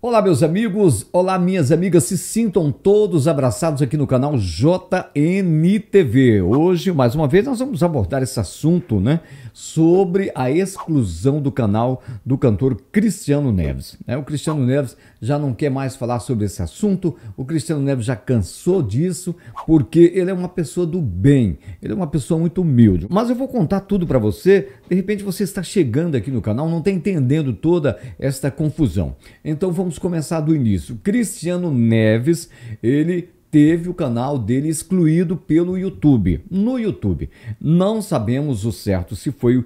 Olá, meus amigos, olá, minhas amigas, se sintam todos abraçados aqui no canal JNTV. Hoje, mais uma vez, nós vamos abordar esse assunto, né, sobre a exclusão do canal do cantor Cristiano Neves. É O Cristiano Neves já não quer mais falar sobre esse assunto, o Cristiano Neves já cansou disso, porque ele é uma pessoa do bem, ele é uma pessoa muito humilde. Mas eu vou contar tudo para você, de repente você está chegando aqui no canal, não está entendendo toda esta confusão. Então vamos vamos começar do início. Cristiano Neves, ele teve o canal dele excluído pelo YouTube. No YouTube, não sabemos o certo se foi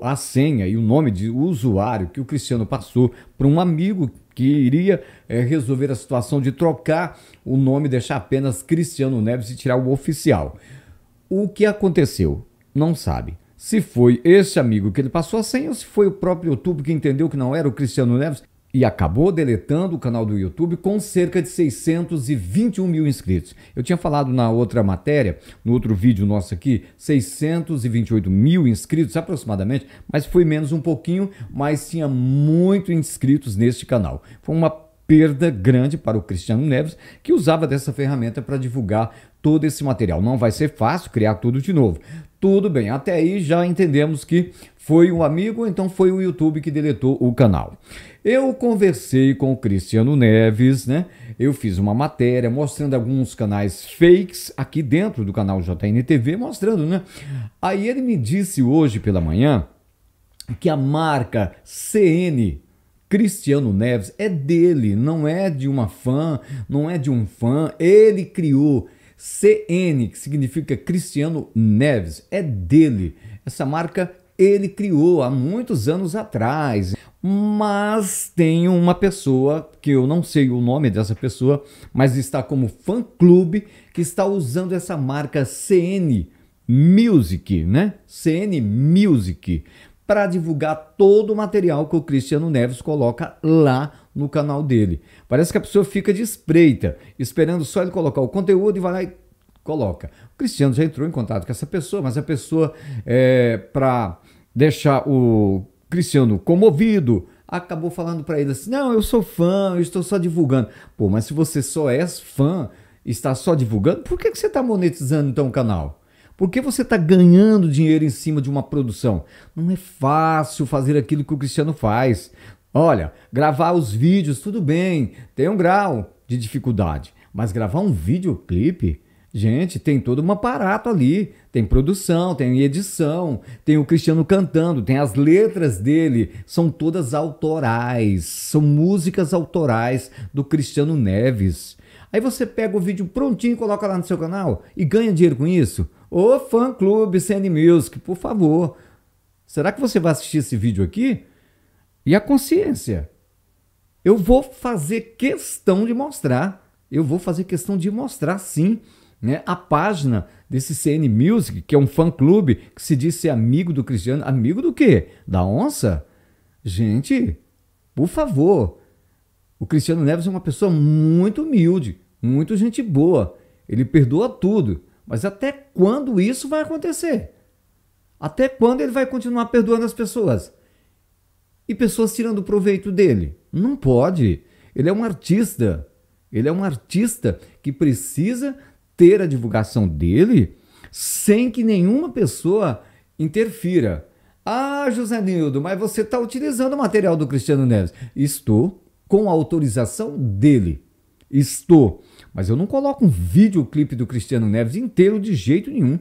a senha e o nome de usuário que o Cristiano passou para um amigo que iria é, resolver a situação de trocar o nome, deixar apenas Cristiano Neves e tirar o oficial. O que aconteceu? Não sabe. Se foi esse amigo que ele passou a senha ou se foi o próprio YouTube que entendeu que não era o Cristiano Neves e acabou deletando o canal do YouTube com cerca de 621 mil inscritos. Eu tinha falado na outra matéria, no outro vídeo nosso aqui, 628 mil inscritos aproximadamente, mas foi menos um pouquinho, mas tinha muito inscritos neste canal. Foi uma perda grande para o Cristiano Neves, que usava dessa ferramenta para divulgar todo esse material. Não vai ser fácil criar tudo de novo. Tudo bem, até aí já entendemos que foi um amigo, então foi o YouTube que deletou o canal. Eu conversei com o Cristiano Neves, né? Eu fiz uma matéria mostrando alguns canais fakes aqui dentro do canal JNTV, mostrando, né? Aí ele me disse hoje pela manhã que a marca CN Cristiano Neves é dele, não é de uma fã, não é de um fã. Ele criou CN, que significa Cristiano Neves, é dele. Essa marca ele criou há muitos anos atrás. Mas tem uma pessoa, que eu não sei o nome dessa pessoa, mas está como fã-clube, que está usando essa marca CN Music, né? CN Music para divulgar todo o material que o Cristiano Neves coloca lá no canal dele. Parece que a pessoa fica de espreita, esperando só ele colocar o conteúdo e vai lá e coloca. O Cristiano já entrou em contato com essa pessoa, mas a pessoa, é, para deixar o Cristiano comovido, acabou falando para ele assim: Não, eu sou fã, eu estou só divulgando. Pô, mas se você só é fã, está só divulgando, por que, que você está monetizando então o canal? Por que você está ganhando dinheiro em cima de uma produção? Não é fácil fazer aquilo que o Cristiano faz. Olha, gravar os vídeos, tudo bem, tem um grau de dificuldade, mas gravar um videoclipe, gente, tem todo um aparato ali. Tem produção, tem edição, tem o Cristiano cantando, tem as letras dele, são todas autorais, são músicas autorais do Cristiano Neves. Aí você pega o vídeo prontinho e coloca lá no seu canal e ganha dinheiro com isso? Ô fã clube CN Music, por favor. Será que você vai assistir esse vídeo aqui? E a consciência? Eu vou fazer questão de mostrar. Eu vou fazer questão de mostrar sim. Né, a página desse CN Music, que é um fã clube que se diz ser amigo do Cristiano. Amigo do quê? Da onça? Gente, por favor, o Cristiano Neves é uma pessoa muito humilde, muito gente boa. Ele perdoa tudo. Mas até quando isso vai acontecer? Até quando ele vai continuar perdoando as pessoas? E pessoas tirando proveito dele? Não pode. Ele é um artista. Ele é um artista que precisa ter a divulgação dele sem que nenhuma pessoa interfira. Ah, José Nildo, mas você está utilizando o material do Cristiano Neves. Estou com a autorização dele. Estou. Mas eu não coloco um videoclipe do Cristiano Neves inteiro de jeito nenhum.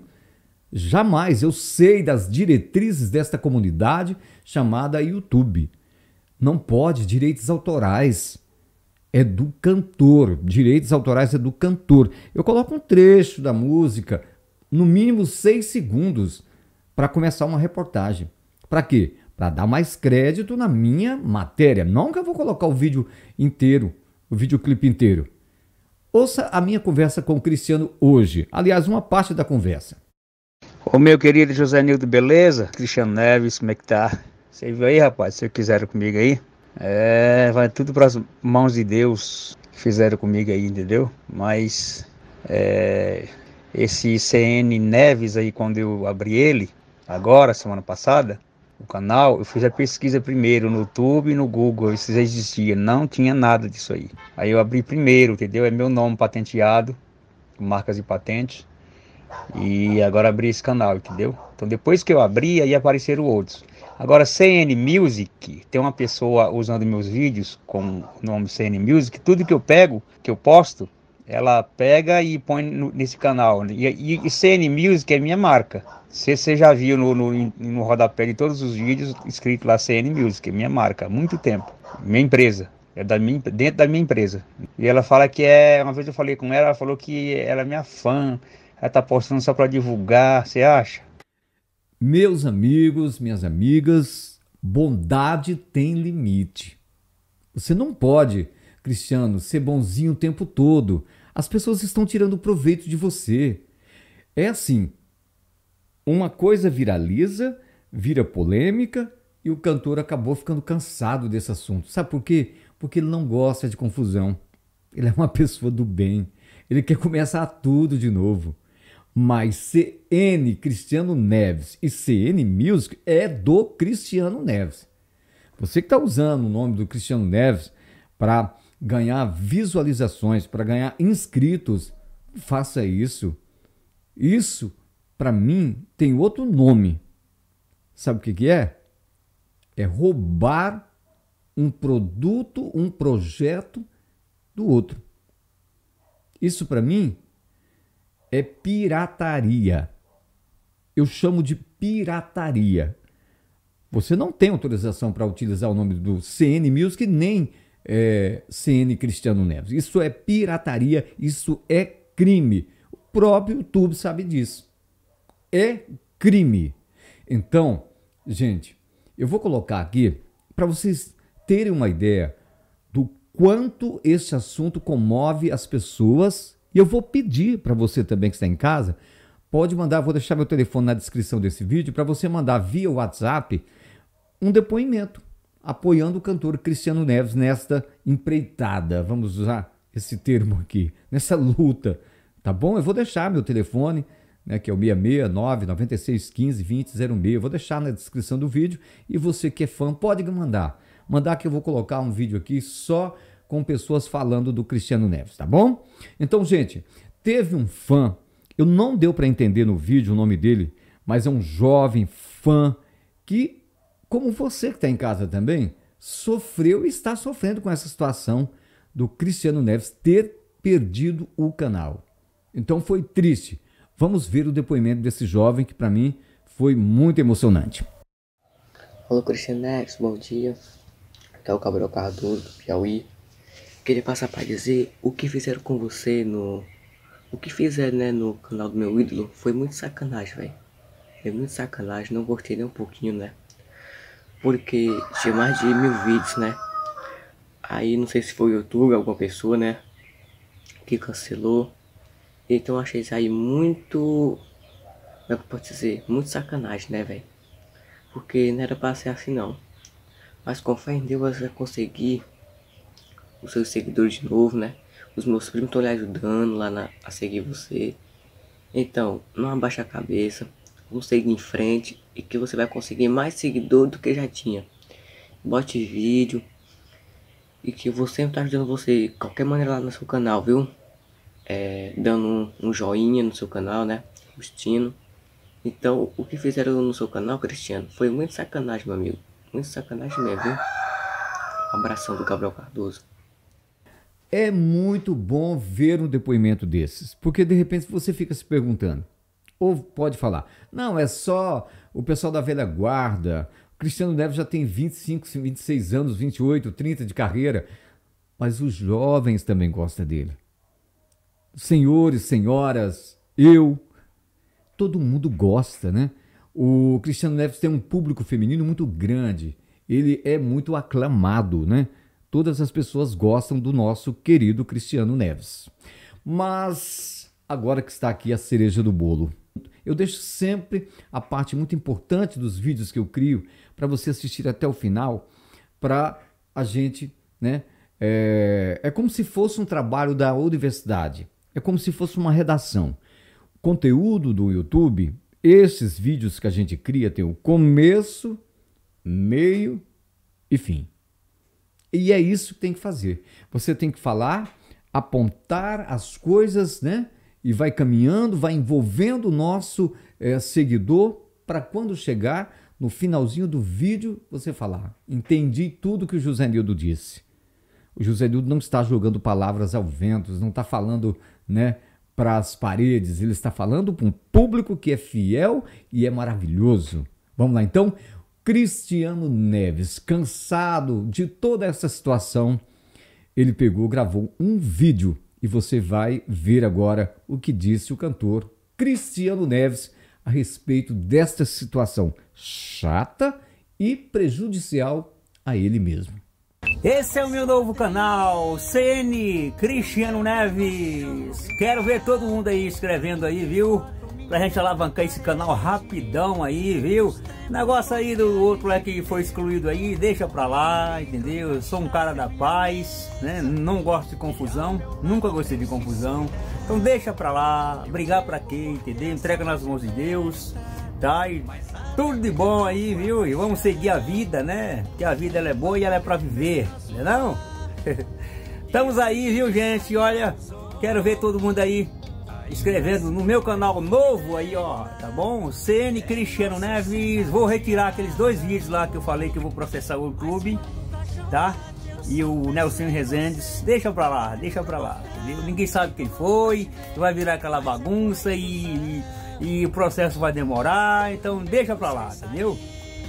Jamais. Eu sei das diretrizes desta comunidade chamada YouTube. Não pode direitos autorais. É do cantor. Direitos autorais é do cantor. Eu coloco um trecho da música, no mínimo seis segundos, para começar uma reportagem. Para quê? para dar mais crédito na minha matéria. Não que eu vou colocar o vídeo inteiro, o videoclipe inteiro. Ouça a minha conversa com o Cristiano hoje. Aliás, uma parte da conversa. Ô meu querido José Nildo, beleza? Cristiano Neves, como é que tá? Você viu aí, rapaz? Se quiseram comigo aí, é, vai tudo para as mãos de Deus que fizeram comigo aí, entendeu? Mas é, esse CN Neves aí, quando eu abri ele, agora, semana passada, o canal, eu fiz a pesquisa primeiro no YouTube e no Google, isso já existia, não tinha nada disso aí. Aí eu abri primeiro, entendeu? É meu nome patenteado, marcas e patentes. E agora abri esse canal, entendeu? Então depois que eu abri, aí apareceram outros. Agora CN Music, tem uma pessoa usando meus vídeos com o nome CN Music, tudo que eu pego, que eu posto, ela pega e põe no, nesse canal. E, e, e, CN Music é minha marca. Você, você já viu no, no, no rodapé de todos os vídeos escrito lá CN Music, é minha marca, há muito tempo. Minha empresa. É da minha, dentro da minha empresa. E ela fala que é. Uma vez eu falei com ela, ela falou que ela é minha fã, ela tá postando só para divulgar, você acha? Meus amigos, minhas amigas, bondade tem limite. Você não pode, Cristiano, ser bonzinho o tempo todo as pessoas estão tirando proveito de você. É assim: uma coisa viraliza, vira polêmica e o cantor acabou ficando cansado desse assunto. Sabe por quê? Porque ele não gosta de confusão. Ele é uma pessoa do bem. Ele quer começar tudo de novo. Mas CN Cristiano Neves e CN Music é do Cristiano Neves. Você que está usando o nome do Cristiano Neves para ganhar visualizações, para ganhar inscritos, faça isso. Isso, para mim, tem outro nome. Sabe o que, que é? É roubar um produto, um projeto do outro. Isso, para mim, é pirataria. Eu chamo de pirataria. Você não tem autorização para utilizar o nome do CN Music nem é, CN Cristiano Neves. Isso é pirataria, isso é crime. O próprio YouTube sabe disso. É crime. Então, gente, eu vou colocar aqui para vocês terem uma ideia do quanto este assunto comove as pessoas. E eu vou pedir para você também que está em casa, pode mandar, vou deixar meu telefone na descrição desse vídeo para você mandar via WhatsApp um depoimento apoiando o cantor Cristiano Neves nesta empreitada, vamos usar esse termo aqui, nessa luta, tá bom? Eu vou deixar meu telefone, né, que é o 669 9615 2006 eu vou deixar na descrição do vídeo e você que é fã pode mandar, mandar que eu vou colocar um vídeo aqui só com pessoas falando do Cristiano Neves, tá bom? Então, gente, teve um fã, eu não deu para entender no vídeo o nome dele, mas é um jovem fã que como você que está em casa também, sofreu e está sofrendo com essa situação do Cristiano Neves ter perdido o canal. Então foi triste. Vamos ver o depoimento desse jovem que para mim foi muito emocionante. Alô Cristiano Neves, bom dia. Aqui é o Cabral Cardoso do Piauí. Queria passar para dizer o que fizeram com você no. O que fizeram né, no canal do meu ídolo foi muito sacanagem, velho. Foi muito sacanagem, não gostei nem um pouquinho, né? porque tinha mais de mil vídeos, né? Aí não sei se foi o YouTube, alguma pessoa, né? Que cancelou. Então achei isso aí muito. Como é que eu posso dizer? Muito sacanagem, né, velho? Porque não era pra ser assim, não. Mas com fé em Deus, vai conseguir os seus seguidores de novo, né? Os meus primos estão lhe ajudando lá na, a seguir você. Então, não abaixa a cabeça você em frente e que você vai conseguir mais seguidor do que já tinha. Bote vídeo e que você sempre tá ajudando você de qualquer maneira lá no seu canal, viu? É, dando um, um, joinha no seu canal, né? Justino. Então, o que fizeram no seu canal, Cristiano, foi muito sacanagem, meu amigo. Muito sacanagem mesmo, viu? Abração do Gabriel Cardoso. É muito bom ver um depoimento desses, porque de repente você fica se perguntando: ou pode falar, não, é só o pessoal da velha guarda. O Cristiano Neves já tem 25, 26 anos, 28, 30 de carreira. Mas os jovens também gostam dele. Senhores, senhoras, eu. Todo mundo gosta, né? O Cristiano Neves tem um público feminino muito grande. Ele é muito aclamado, né? Todas as pessoas gostam do nosso querido Cristiano Neves. Mas agora que está aqui a cereja do bolo. Eu deixo sempre a parte muito importante dos vídeos que eu crio para você assistir até o final, para a gente, né? É, é como se fosse um trabalho da universidade, é como se fosse uma redação. O conteúdo do YouTube, esses vídeos que a gente cria tem o começo, meio e fim. E é isso que tem que fazer. Você tem que falar, apontar as coisas, né? e vai caminhando, vai envolvendo o nosso é, seguidor para quando chegar no finalzinho do vídeo você falar: entendi tudo que o José Nildo disse. O José Nildo não está jogando palavras ao vento, não está falando, né? Para as paredes, ele está falando para um público que é fiel e é maravilhoso. Vamos lá então? Cristiano Neves, cansado de toda essa situação, ele pegou, gravou um vídeo e você vai ver agora o que disse o cantor Cristiano Neves a respeito desta situação chata e prejudicial a ele mesmo. Esse é o meu novo canal, CN Cristiano Neves. Quero ver todo mundo aí escrevendo aí, viu? pra gente alavancar esse canal rapidão aí, viu? Negócio aí do outro é que foi excluído aí, deixa pra lá, entendeu? Eu sou um cara da paz, né? Não gosto de confusão, nunca gostei de confusão. Então deixa pra lá, brigar pra quê, entendeu? Entrega nas mãos de Deus, tá? E tudo de bom aí, viu? E vamos seguir a vida, né? Que a vida ela é boa e ela é pra viver, né não é não? Estamos aí, viu gente? Olha, quero ver todo mundo aí inscrevendo no meu canal novo aí, ó, tá bom? CN Cristiano Neves, vou retirar aqueles dois vídeos lá que eu falei que eu vou processar o YouTube, tá? E o Nelson Rezendes, deixa pra lá, deixa pra lá, entendeu? Ninguém sabe quem foi, vai virar aquela bagunça e, e, e o processo vai demorar, então deixa pra lá, entendeu?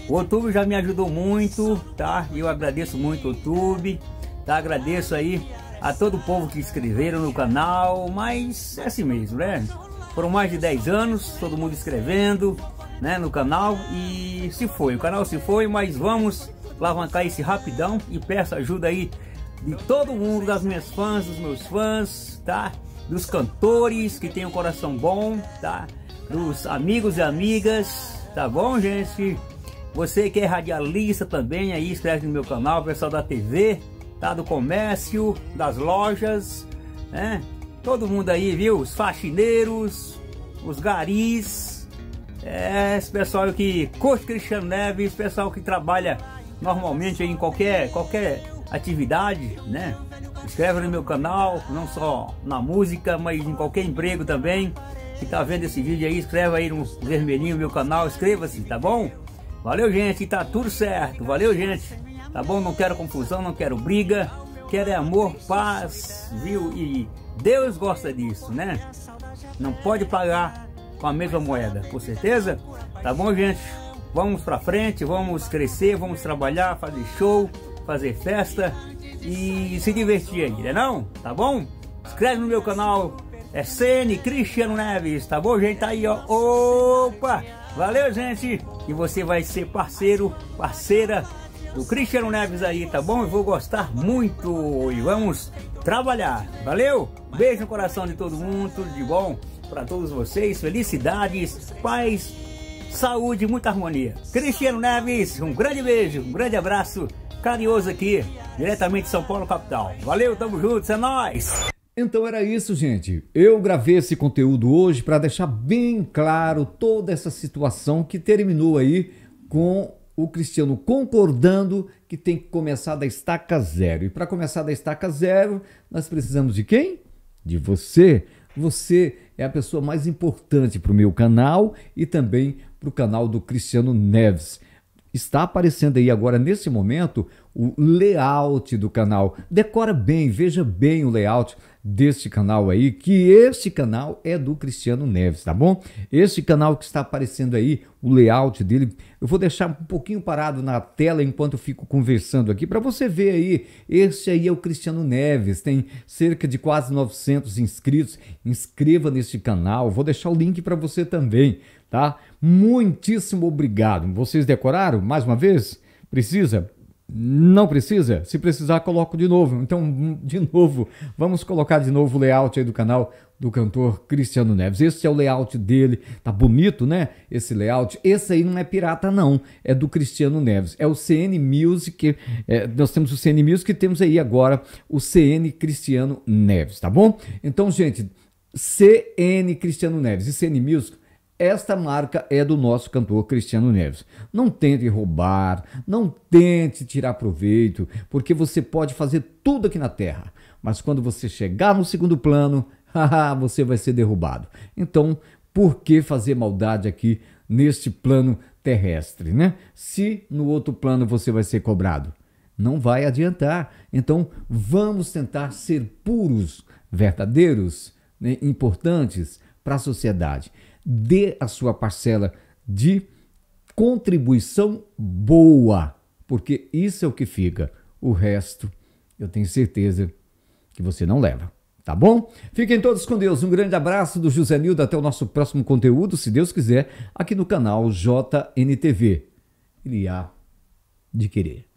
O YouTube já me ajudou muito, tá? Eu agradeço muito o YouTube, tá? Agradeço aí a todo o povo que escreveram no canal, mas é assim mesmo, né? Foram mais de 10 anos, todo mundo escrevendo né, no canal e se foi, o canal se foi, mas vamos alavancar esse rapidão e peço ajuda aí de todo mundo, das minhas fãs, dos meus fãs, tá? Dos cantores que tem um coração bom, tá? Dos amigos e amigas, tá bom, gente? Você que é radialista também aí, escreve no meu canal, pessoal da TV, tá? do comércio, das lojas, né? Todo mundo aí, viu? Os faxineiros, os garis, é, esse pessoal que curte Cristiano Neves, esse pessoal que trabalha normalmente em qualquer, qualquer atividade, né? Inscreve no meu canal, não só na música, mas em qualquer emprego também. Que tá vendo esse vídeo aí, escreve aí no vermelhinho meu canal, inscreva-se, tá bom? Valeu, gente, tá tudo certo. Valeu, gente tá bom? Não quero confusão, não quero briga, quero é amor, paz, viu? E Deus gosta disso, né? Não pode pagar com a mesma moeda, com certeza? Tá bom, gente? Vamos pra frente, vamos crescer, vamos trabalhar, fazer show, fazer festa e se divertir ainda, né não? Tá bom? Inscreve no meu canal, é CN Cristiano Neves, tá bom, gente? Tá aí, ó. Opa! Valeu, gente! E você vai ser parceiro, parceira do Cristiano Neves aí, tá bom? Eu vou gostar muito e vamos trabalhar. Valeu? Beijo no coração de todo mundo, tudo de bom para todos vocês. Felicidades, paz, saúde, muita harmonia. Cristiano Neves, um grande beijo, um grande abraço carinhoso aqui, diretamente de São Paulo, capital. Valeu, tamo juntos, é nóis! Então era isso, gente. Eu gravei esse conteúdo hoje para deixar bem claro toda essa situação que terminou aí com o Cristiano concordando que tem que começar da estaca zero. E para começar da estaca zero, nós precisamos de quem? De você. Você é a pessoa mais importante para o meu canal e também para o canal do Cristiano Neves. Está aparecendo aí agora, nesse momento, o layout do canal. Decora bem, veja bem o layout deste canal aí, que este canal é do Cristiano Neves, tá bom? Este canal que está aparecendo aí, o layout dele, eu vou deixar um pouquinho parado na tela enquanto eu fico conversando aqui para você ver aí. esse aí é o Cristiano Neves, tem cerca de quase 900 inscritos. Inscreva neste canal, vou deixar o link para você também, tá? Muitíssimo obrigado. Vocês decoraram mais uma vez? Precisa? Não precisa? Se precisar, coloco de novo. Então, de novo, vamos colocar de novo o layout aí do canal do cantor Cristiano Neves. Esse é o layout dele. Tá bonito, né? Esse layout. Esse aí não é pirata, não. É do Cristiano Neves. É o CN Music. É, nós temos o CN Music e temos aí agora o CN Cristiano Neves, tá bom? Então, gente, CN Cristiano Neves e CN Music esta marca é do nosso cantor Cristiano Neves. Não tente roubar, não tente tirar proveito, porque você pode fazer tudo aqui na Terra, mas quando você chegar no segundo plano, você vai ser derrubado. Então, por que fazer maldade aqui neste plano terrestre, né? Se no outro plano você vai ser cobrado, não vai adiantar. Então, vamos tentar ser puros, verdadeiros, né, importantes para a sociedade dê a sua parcela de contribuição boa, porque isso é o que fica. O resto, eu tenho certeza que você não leva. Tá bom? Fiquem todos com Deus. Um grande abraço do José Nildo. Até o nosso próximo conteúdo, se Deus quiser, aqui no canal JNTV. Ele há de querer.